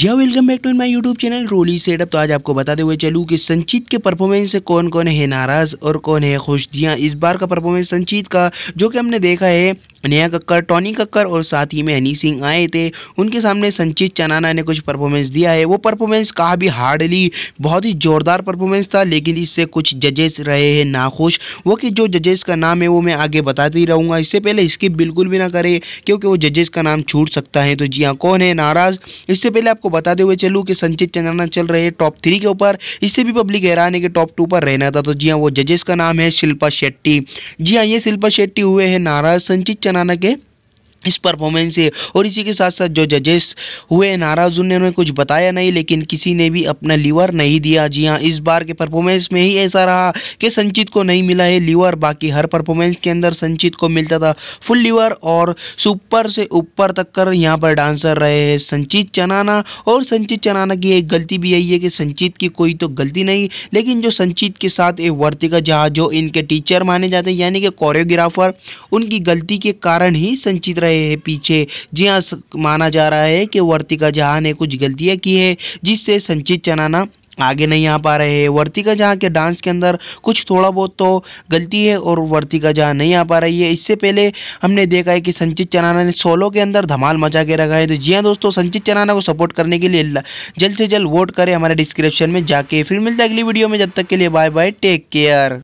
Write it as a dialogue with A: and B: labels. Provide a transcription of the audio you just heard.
A: हाँ welcome back to in my YouTube channel Roli setup तो आज आपको बताते हुए चलूँ कि संचित के परफॉर्मेंस से कौन कौन है नाराज़ और कौन है खुश जी हाँ इस बार का परफॉर्मेंस संचित का जो कि हमने देखा है नेहा कक्कर टॉनी कक्कर और साथ ही में हनी सिंह आए थे उनके सामने संचित चनाना ने कुछ परफॉर्मेंस दिया है वो परफॉर्मेंस कहा भी हार्डली बहुत ही ज़ोरदार परफॉर्मेंस था लेकिन इससे कुछ जजेस रहे हैं नाखुश वो कि जो जजेस का नाम है वो मैं आगे बताते ही रहूँगा इससे पहले इसके बिल्कुल भी ना करें क्योंकि वो जजेस का नाम छूट सकता है तो जी हाँ कौन है नाराज़ इससे पहले आपको बताते हुए चलूँ कि संचित चनाना चल रहे टॉप थ्री के ऊपर इससे भी पब्लिक हैरान है कि टॉप टू पर रहना था तो जी हाँ वो जजेस का नाम है शिल्पा शेट्टी जी हाँ ये शिल्पा शेट्टी हुए हैं नाराज़ संचित ನನಗೆ इस परफॉर्मेंस से और इसी के साथ साथ जो जजेस हुए नाराज उन्होंने कुछ बताया नहीं लेकिन किसी ने भी अपना लीवर नहीं दिया जी हाँ इस बार के परफॉर्मेंस में ही ऐसा रहा कि संचित को नहीं मिला है लीवर बाकी हर परफॉर्मेंस के अंदर संचित को मिलता था फुल लीवर और सुपर से ऊपर तक कर यहाँ पर डांसर रहे हैं संचित चनाना और संचित चनाना की एक गलती भी यही है कि संचित की कोई तो गलती नहीं लेकिन जो संचित के साथ एक वर्तिका जहाँ जो इनके टीचर माने जाते हैं यानी कि कोरियोग्राफर उनकी गलती के कारण ही संचित रहे रहे हैं पीछे जी हाँ माना जा रहा है कि वर्तिका जहाँ ने कुछ गलतियाँ की है जिससे संचित चनाना आगे नहीं आ पा रहे हैं वर्तिका जहाँ के डांस के अंदर कुछ थोड़ा बहुत तो गलती है और वर्तिका जहाँ नहीं आ पा रही है इससे पहले हमने देखा है कि संचित चनाना ने सोलो के अंदर धमाल मचा के रखा है तो जी हाँ दोस्तों संचित चनाना को सपोर्ट करने के लिए जल्द से जल्द वोट करें हमारे डिस्क्रिप्शन में जाके फिर मिलता है अगली वीडियो में जब तक के लिए बाय बाय टेक केयर